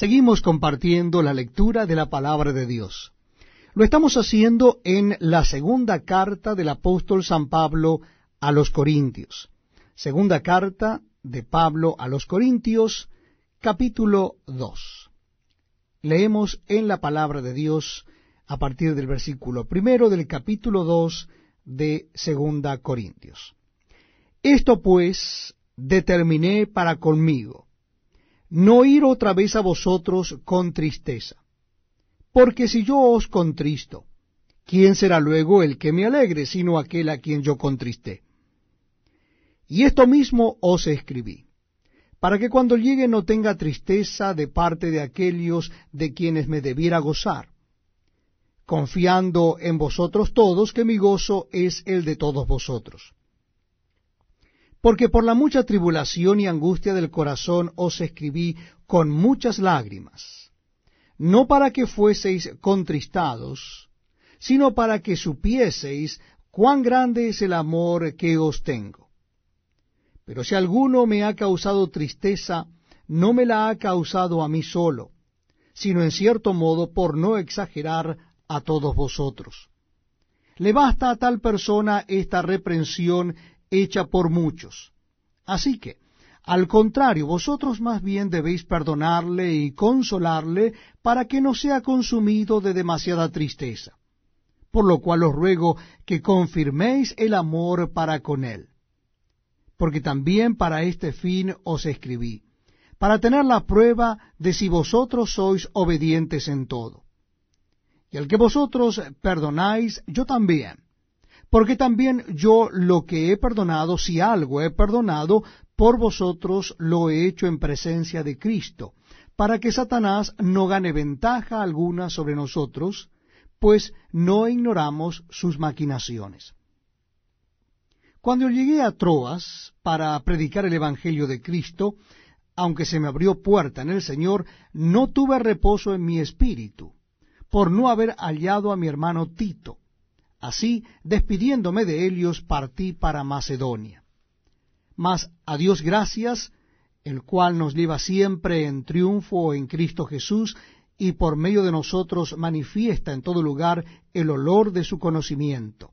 Seguimos compartiendo la lectura de la palabra de Dios. Lo estamos haciendo en la segunda carta del apóstol San Pablo a los Corintios. Segunda carta de Pablo a los Corintios, capítulo 2. Leemos en la palabra de Dios a partir del versículo primero del capítulo 2 de Segunda Corintios. Esto pues determiné para conmigo no ir otra vez a vosotros con tristeza. Porque si yo os contristo, ¿quién será luego el que me alegre, sino aquel a quien yo contristé? Y esto mismo os escribí, para que cuando llegue no tenga tristeza de parte de aquellos de quienes me debiera gozar, confiando en vosotros todos que mi gozo es el de todos vosotros porque por la mucha tribulación y angustia del corazón os escribí con muchas lágrimas, no para que fueseis contristados, sino para que supieseis cuán grande es el amor que os tengo. Pero si alguno me ha causado tristeza, no me la ha causado a mí solo, sino en cierto modo por no exagerar a todos vosotros. Le basta a tal persona esta reprensión hecha por muchos. Así que, al contrario, vosotros más bien debéis perdonarle y consolarle para que no sea consumido de demasiada tristeza. Por lo cual os ruego que confirméis el amor para con él. Porque también para este fin os escribí, para tener la prueba de si vosotros sois obedientes en todo. Y al que vosotros perdonáis, yo también porque también yo lo que he perdonado, si algo he perdonado, por vosotros lo he hecho en presencia de Cristo, para que Satanás no gane ventaja alguna sobre nosotros, pues no ignoramos sus maquinaciones. Cuando llegué a Troas para predicar el Evangelio de Cristo, aunque se me abrió puerta en el Señor, no tuve reposo en mi espíritu, por no haber hallado a mi hermano Tito Así, despidiéndome de ellos, partí para Macedonia. Mas a Dios gracias, el cual nos lleva siempre en triunfo en Cristo Jesús, y por medio de nosotros manifiesta en todo lugar el olor de su conocimiento.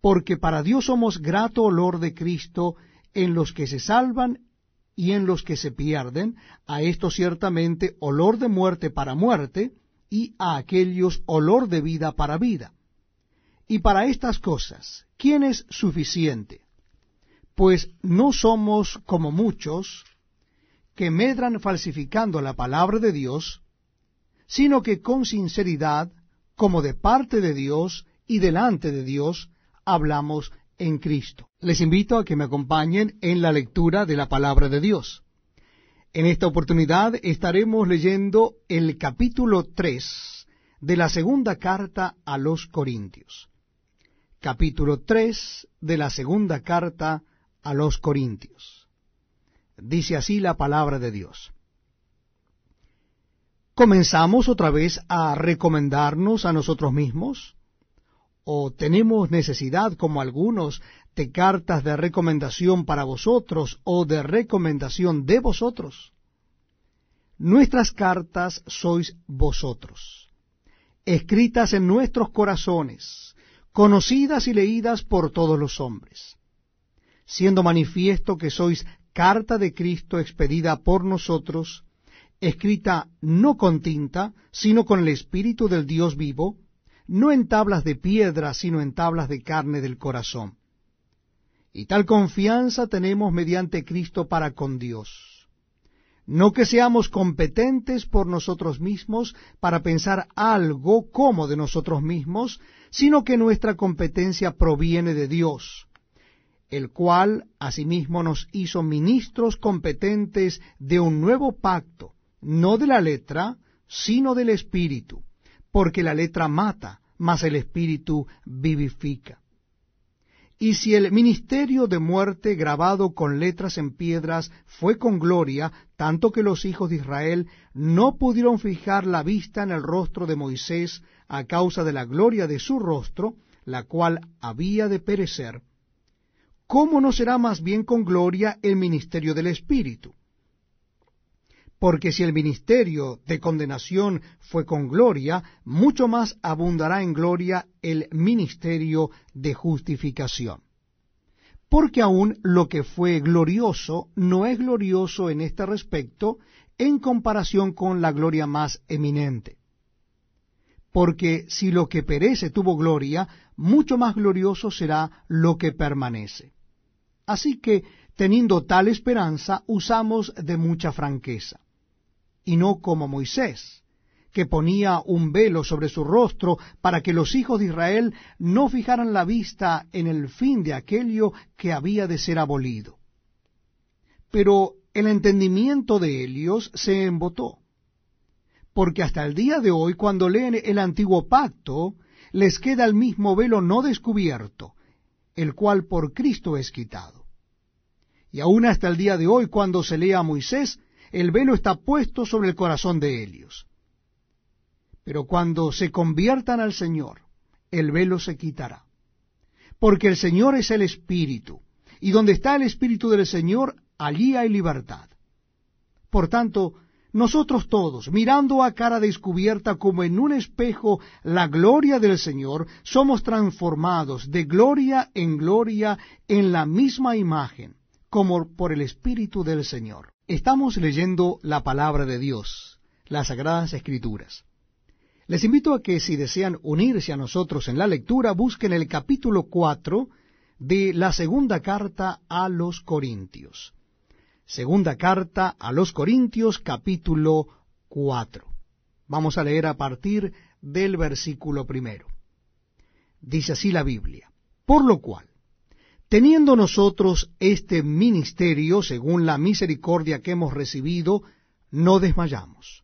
Porque para Dios somos grato olor de Cristo en los que se salvan y en los que se pierden, a esto ciertamente olor de muerte para muerte, y a aquellos olor de vida para vida. Y para estas cosas, ¿quién es suficiente? Pues no somos como muchos que medran falsificando la palabra de Dios, sino que con sinceridad, como de parte de Dios y delante de Dios, hablamos en Cristo. Les invito a que me acompañen en la lectura de la palabra de Dios. En esta oportunidad estaremos leyendo el capítulo 3 de la segunda carta a los Corintios capítulo 3 de la segunda carta a los Corintios. Dice así la palabra de Dios. ¿Comenzamos otra vez a recomendarnos a nosotros mismos? ¿O tenemos necesidad, como algunos, de cartas de recomendación para vosotros o de recomendación de vosotros? Nuestras cartas sois vosotros, escritas en nuestros corazones conocidas y leídas por todos los hombres, siendo manifiesto que sois carta de Cristo expedida por nosotros, escrita no con tinta, sino con el Espíritu del Dios vivo, no en tablas de piedra, sino en tablas de carne del corazón. Y tal confianza tenemos mediante Cristo para con Dios. No que seamos competentes por nosotros mismos para pensar algo como de nosotros mismos, sino que nuestra competencia proviene de Dios, el cual asimismo nos hizo ministros competentes de un nuevo pacto, no de la letra, sino del espíritu, porque la letra mata, mas el espíritu vivifica. Y si el ministerio de muerte grabado con letras en piedras fue con gloria, tanto que los hijos de Israel no pudieron fijar la vista en el rostro de Moisés a causa de la gloria de su rostro, la cual había de perecer, ¿cómo no será más bien con gloria el ministerio del Espíritu? Porque si el ministerio de condenación fue con gloria, mucho más abundará en gloria el ministerio de justificación. Porque aún lo que fue glorioso no es glorioso en este respecto en comparación con la gloria más eminente. Porque si lo que perece tuvo gloria, mucho más glorioso será lo que permanece. Así que, teniendo tal esperanza, usamos de mucha franqueza y no como Moisés, que ponía un velo sobre su rostro para que los hijos de Israel no fijaran la vista en el fin de aquello que había de ser abolido. Pero el entendimiento de ellos se embotó, porque hasta el día de hoy, cuando leen el antiguo pacto, les queda el mismo velo no descubierto, el cual por Cristo es quitado. Y aún hasta el día de hoy, cuando se lee a Moisés, el velo está puesto sobre el corazón de ellos. Pero cuando se conviertan al Señor, el velo se quitará. Porque el Señor es el Espíritu, y donde está el Espíritu del Señor, allí hay libertad. Por tanto, nosotros todos, mirando a cara descubierta como en un espejo la gloria del Señor, somos transformados de gloria en gloria en la misma imagen, como por el Espíritu del Señor. Estamos leyendo la palabra de Dios, las sagradas escrituras. Les invito a que si desean unirse a nosotros en la lectura, busquen el capítulo 4 de la segunda carta a los Corintios. Segunda carta a los Corintios capítulo 4. Vamos a leer a partir del versículo primero. Dice así la Biblia. Por lo cual, Teniendo nosotros este ministerio, según la misericordia que hemos recibido, no desmayamos.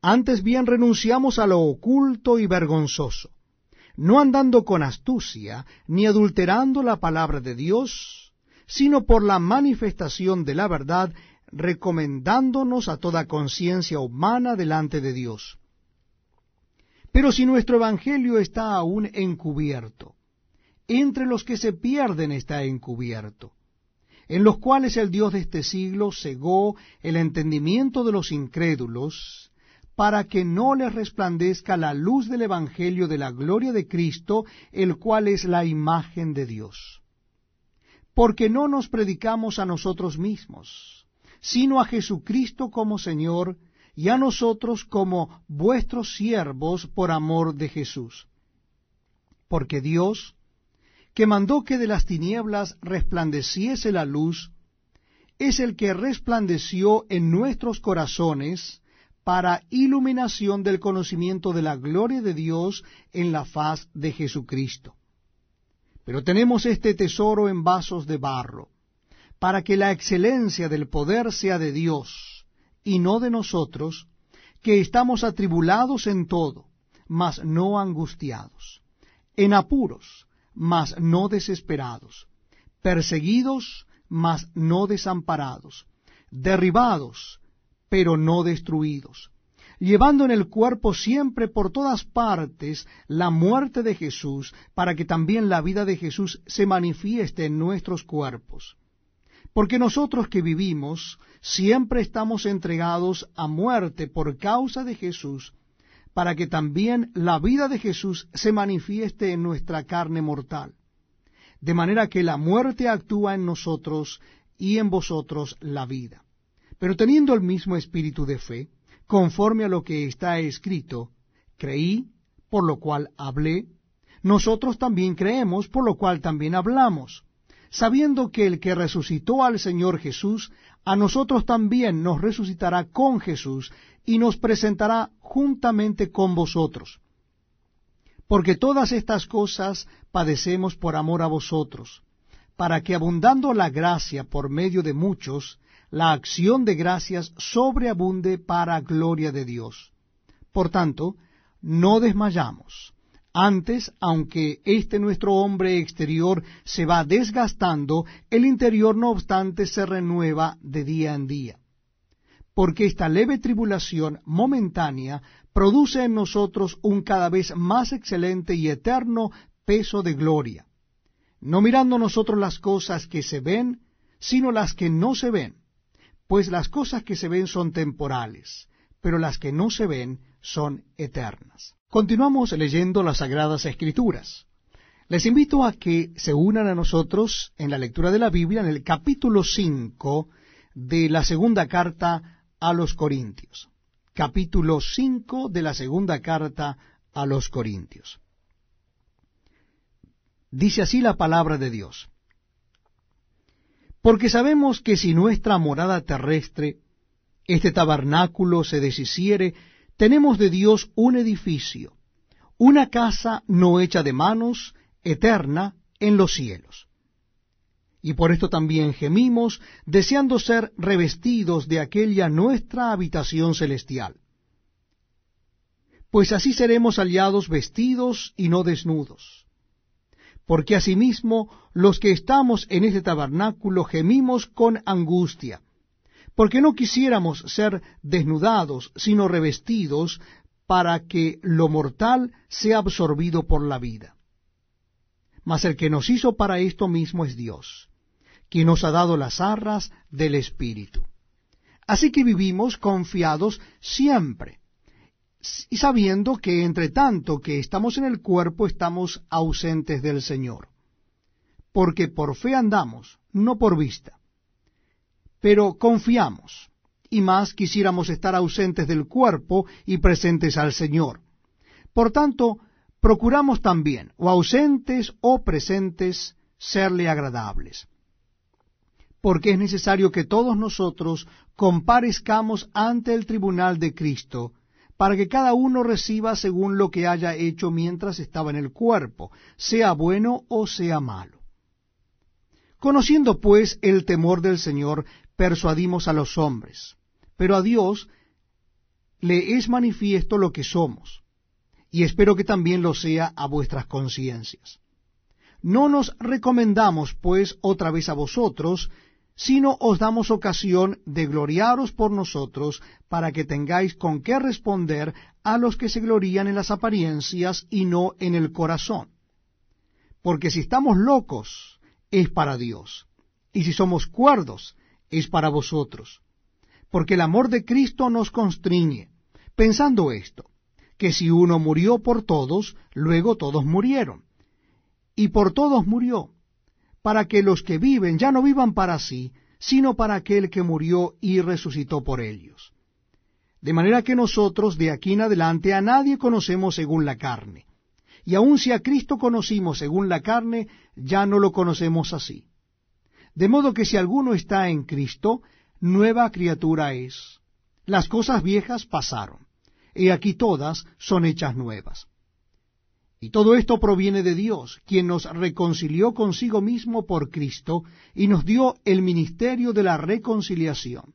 Antes bien renunciamos a lo oculto y vergonzoso, no andando con astucia, ni adulterando la palabra de Dios, sino por la manifestación de la verdad, recomendándonos a toda conciencia humana delante de Dios. Pero si nuestro Evangelio está aún encubierto, entre los que se pierden está encubierto, en los cuales el Dios de este siglo cegó el entendimiento de los incrédulos, para que no les resplandezca la luz del Evangelio de la gloria de Cristo, el cual es la imagen de Dios. Porque no nos predicamos a nosotros mismos, sino a Jesucristo como Señor, y a nosotros como vuestros siervos por amor de Jesús. Porque Dios, que mandó que de las tinieblas resplandeciese la luz, es el que resplandeció en nuestros corazones para iluminación del conocimiento de la gloria de Dios en la faz de Jesucristo. Pero tenemos este tesoro en vasos de barro, para que la excelencia del poder sea de Dios, y no de nosotros, que estamos atribulados en todo, mas no angustiados, en apuros, mas no desesperados, perseguidos, mas no desamparados, derribados, pero no destruidos, llevando en el cuerpo siempre por todas partes la muerte de Jesús, para que también la vida de Jesús se manifieste en nuestros cuerpos. Porque nosotros que vivimos siempre estamos entregados a muerte por causa de Jesús, para que también la vida de Jesús se manifieste en nuestra carne mortal, de manera que la muerte actúa en nosotros y en vosotros la vida. Pero teniendo el mismo espíritu de fe, conforme a lo que está escrito, creí, por lo cual hablé, nosotros también creemos, por lo cual también hablamos sabiendo que el que resucitó al Señor Jesús, a nosotros también nos resucitará con Jesús y nos presentará juntamente con vosotros. Porque todas estas cosas padecemos por amor a vosotros, para que abundando la gracia por medio de muchos, la acción de gracias sobreabunde para gloria de Dios. Por tanto, no desmayamos. Antes, aunque este nuestro hombre exterior se va desgastando, el interior no obstante se renueva de día en día. Porque esta leve tribulación momentánea produce en nosotros un cada vez más excelente y eterno peso de gloria, no mirando nosotros las cosas que se ven, sino las que no se ven, pues las cosas que se ven son temporales, pero las que no se ven son eternas. Continuamos leyendo las Sagradas Escrituras. Les invito a que se unan a nosotros en la lectura de la Biblia en el capítulo 5 de la segunda carta a los Corintios. Capítulo 5 de la segunda carta a los Corintios. Dice así la palabra de Dios. Porque sabemos que si nuestra morada terrestre, este tabernáculo se deshiciere, tenemos de Dios un edificio, una casa no hecha de manos, eterna en los cielos. Y por esto también gemimos, deseando ser revestidos de aquella nuestra habitación celestial. Pues así seremos hallados vestidos y no desnudos. Porque asimismo los que estamos en este tabernáculo gemimos con angustia porque no quisiéramos ser desnudados, sino revestidos, para que lo mortal sea absorbido por la vida. Mas el que nos hizo para esto mismo es Dios, quien nos ha dado las arras del Espíritu. Así que vivimos confiados siempre, y sabiendo que entre tanto que estamos en el cuerpo estamos ausentes del Señor, porque por fe andamos, no por vista pero confiamos, y más quisiéramos estar ausentes del cuerpo y presentes al Señor. Por tanto, procuramos también, o ausentes o presentes, serle agradables. Porque es necesario que todos nosotros comparezcamos ante el tribunal de Cristo, para que cada uno reciba según lo que haya hecho mientras estaba en el cuerpo, sea bueno o sea malo. Conociendo pues el temor del Señor, persuadimos a los hombres, pero a Dios le es manifiesto lo que somos, y espero que también lo sea a vuestras conciencias. No nos recomendamos, pues, otra vez a vosotros, sino os damos ocasión de gloriaros por nosotros, para que tengáis con qué responder a los que se glorían en las apariencias y no en el corazón. Porque si estamos locos, es para Dios, y si somos cuerdos, es para vosotros, porque el amor de Cristo nos constriñe, pensando esto, que si uno murió por todos, luego todos murieron, y por todos murió, para que los que viven ya no vivan para sí, sino para aquel que murió y resucitó por ellos. De manera que nosotros de aquí en adelante a nadie conocemos según la carne, y aun si a Cristo conocimos según la carne, ya no lo conocemos así. De modo que si alguno está en Cristo, nueva criatura es. Las cosas viejas pasaron, y aquí todas son hechas nuevas. Y todo esto proviene de Dios, quien nos reconcilió consigo mismo por Cristo y nos dio el ministerio de la reconciliación,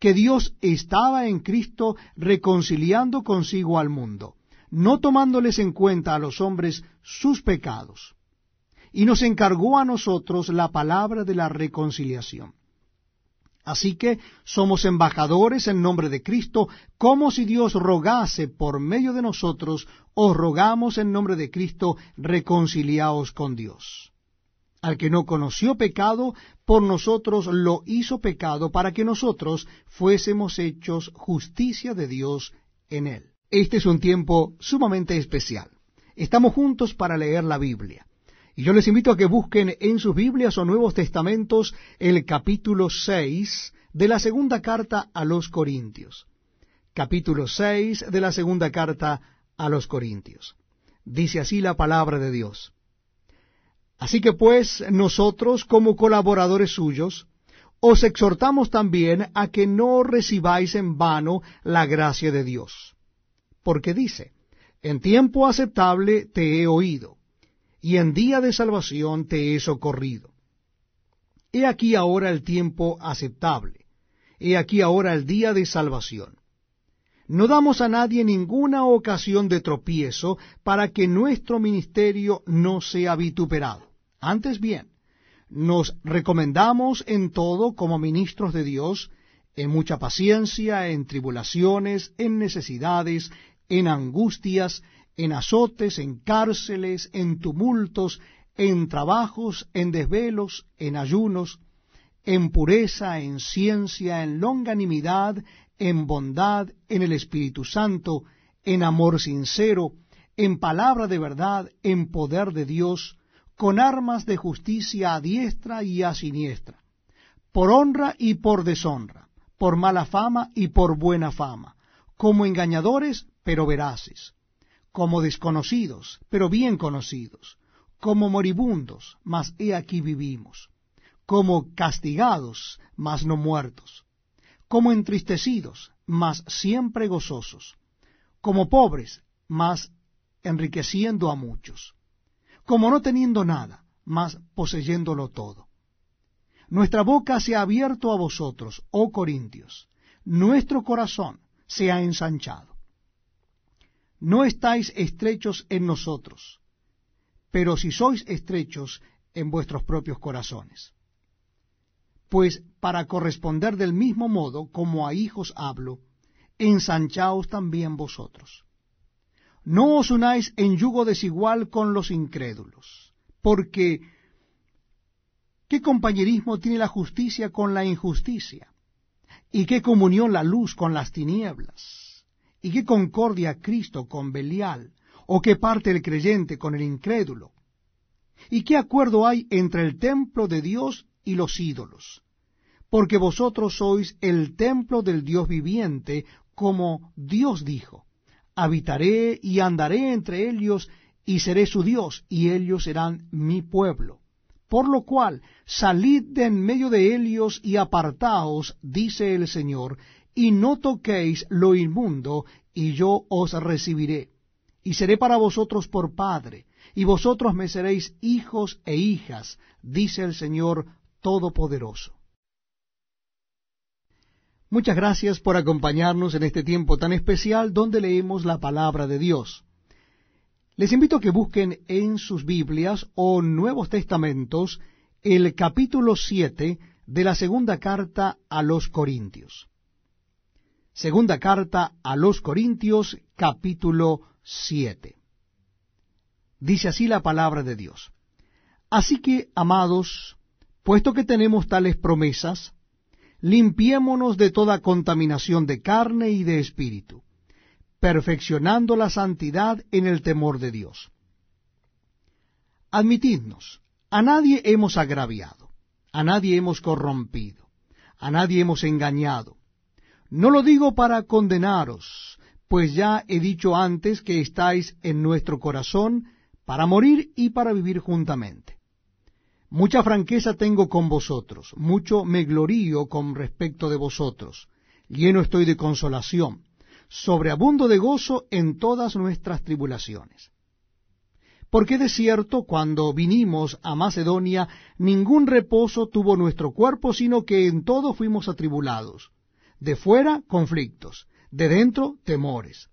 que Dios estaba en Cristo reconciliando consigo al mundo, no tomándoles en cuenta a los hombres sus pecados y nos encargó a nosotros la palabra de la reconciliación. Así que somos embajadores en nombre de Cristo, como si Dios rogase por medio de nosotros, os rogamos en nombre de Cristo, reconciliaos con Dios. Al que no conoció pecado, por nosotros lo hizo pecado para que nosotros fuésemos hechos justicia de Dios en él. Este es un tiempo sumamente especial. Estamos juntos para leer la Biblia. Y yo les invito a que busquen en sus Biblias o Nuevos Testamentos el capítulo 6 de la segunda carta a los Corintios. Capítulo 6 de la segunda carta a los Corintios. Dice así la palabra de Dios. Así que pues nosotros, como colaboradores suyos, os exhortamos también a que no recibáis en vano la gracia de Dios. Porque dice, en tiempo aceptable te he oído y en día de salvación te he socorrido. He aquí ahora el tiempo aceptable, he aquí ahora el día de salvación. No damos a nadie ninguna ocasión de tropiezo para que nuestro ministerio no sea vituperado. Antes bien, nos recomendamos en todo como ministros de Dios, en mucha paciencia, en tribulaciones, en necesidades, en angustias, en azotes, en cárceles, en tumultos, en trabajos, en desvelos, en ayunos, en pureza, en ciencia, en longanimidad, en bondad, en el Espíritu Santo, en amor sincero, en palabra de verdad, en poder de Dios, con armas de justicia a diestra y a siniestra, por honra y por deshonra, por mala fama y por buena fama, como engañadores pero veraces como desconocidos, pero bien conocidos, como moribundos, mas he aquí vivimos, como castigados, mas no muertos, como entristecidos, mas siempre gozosos, como pobres, mas enriqueciendo a muchos, como no teniendo nada, mas poseyéndolo todo. Nuestra boca se ha abierto a vosotros, oh Corintios, nuestro corazón se ha ensanchado no estáis estrechos en nosotros, pero si sois estrechos en vuestros propios corazones. Pues para corresponder del mismo modo como a hijos hablo, ensanchaos también vosotros. No os unáis en yugo desigual con los incrédulos, porque ¿qué compañerismo tiene la justicia con la injusticia? ¿Y qué comunión la luz con las tinieblas? ¿Y qué concordia Cristo con Belial? ¿O qué parte el creyente con el incrédulo? ¿Y qué acuerdo hay entre el templo de Dios y los ídolos? Porque vosotros sois el templo del Dios viviente, como Dios dijo, habitaré y andaré entre ellos, y seré su Dios, y ellos serán mi pueblo. Por lo cual, salid de en medio de ellos y apartaos, dice el Señor, y no toquéis lo inmundo, y yo os recibiré, y seré para vosotros por Padre, y vosotros me seréis hijos e hijas, dice el Señor Todopoderoso. Muchas gracias por acompañarnos en este tiempo tan especial donde leemos la palabra de Dios. Les invito a que busquen en sus Biblias o Nuevos Testamentos el capítulo 7 de la segunda carta a los Corintios. Segunda carta a los Corintios capítulo 7. Dice así la palabra de Dios. Así que, amados, puesto que tenemos tales promesas, limpiémonos de toda contaminación de carne y de espíritu, perfeccionando la santidad en el temor de Dios. Admitidnos, a nadie hemos agraviado, a nadie hemos corrompido, a nadie hemos engañado, no lo digo para condenaros, pues ya he dicho antes que estáis en nuestro corazón para morir y para vivir juntamente. Mucha franqueza tengo con vosotros, mucho me glorío con respecto de vosotros, lleno estoy de consolación, sobreabundo de gozo en todas nuestras tribulaciones. Porque de cierto, cuando vinimos a Macedonia, ningún reposo tuvo nuestro cuerpo, sino que en todo fuimos atribulados de fuera, conflictos. De dentro, temores.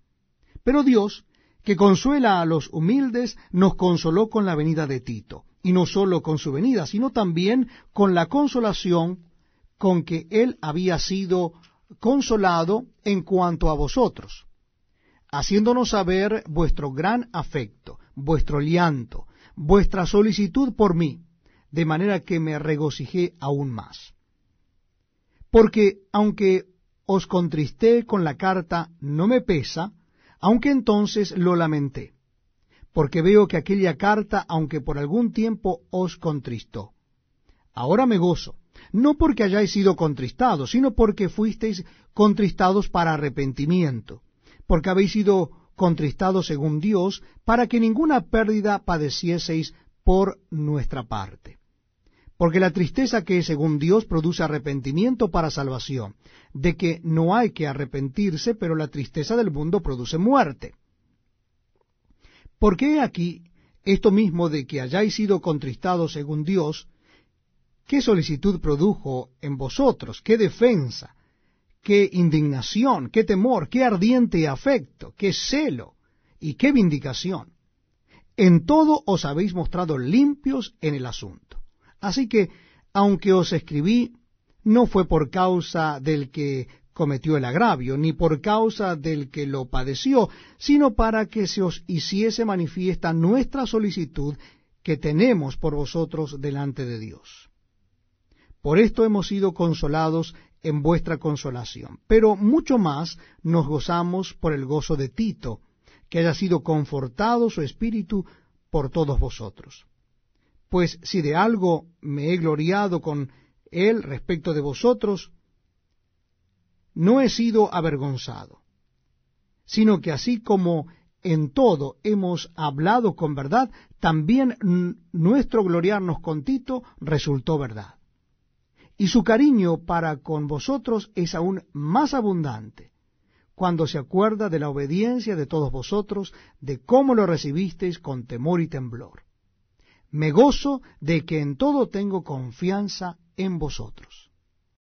Pero Dios, que consuela a los humildes, nos consoló con la venida de Tito. Y no solo con su venida, sino también con la consolación con que él había sido consolado en cuanto a vosotros, haciéndonos saber vuestro gran afecto, vuestro llanto, vuestra solicitud por mí, de manera que me regocijé aún más. Porque aunque os contristé con la carta no me pesa, aunque entonces lo lamenté, porque veo que aquella carta, aunque por algún tiempo os contristó, ahora me gozo, no porque hayáis sido contristados, sino porque fuisteis contristados para arrepentimiento, porque habéis sido contristados según Dios, para que ninguna pérdida padecieseis por nuestra parte. Porque la tristeza que según Dios produce arrepentimiento para salvación, de que no hay que arrepentirse, pero la tristeza del mundo produce muerte. Porque aquí esto mismo de que hayáis sido contristados según Dios, ¿qué solicitud produjo en vosotros? ¿Qué defensa? ¿Qué indignación? ¿Qué temor? ¿Qué ardiente afecto? ¿Qué celo? ¿Y qué vindicación? En todo os habéis mostrado limpios en el asunto. Así que, aunque os escribí, no fue por causa del que cometió el agravio, ni por causa del que lo padeció, sino para que se os hiciese manifiesta nuestra solicitud que tenemos por vosotros delante de Dios. Por esto hemos sido consolados en vuestra consolación, pero mucho más nos gozamos por el gozo de Tito, que haya sido confortado su espíritu por todos vosotros. Pues si de algo me he gloriado con él respecto de vosotros, no he sido avergonzado, sino que así como en todo hemos hablado con verdad, también nuestro gloriarnos con Tito resultó verdad. Y su cariño para con vosotros es aún más abundante, cuando se acuerda de la obediencia de todos vosotros, de cómo lo recibisteis con temor y temblor me gozo de que en todo tengo confianza en vosotros.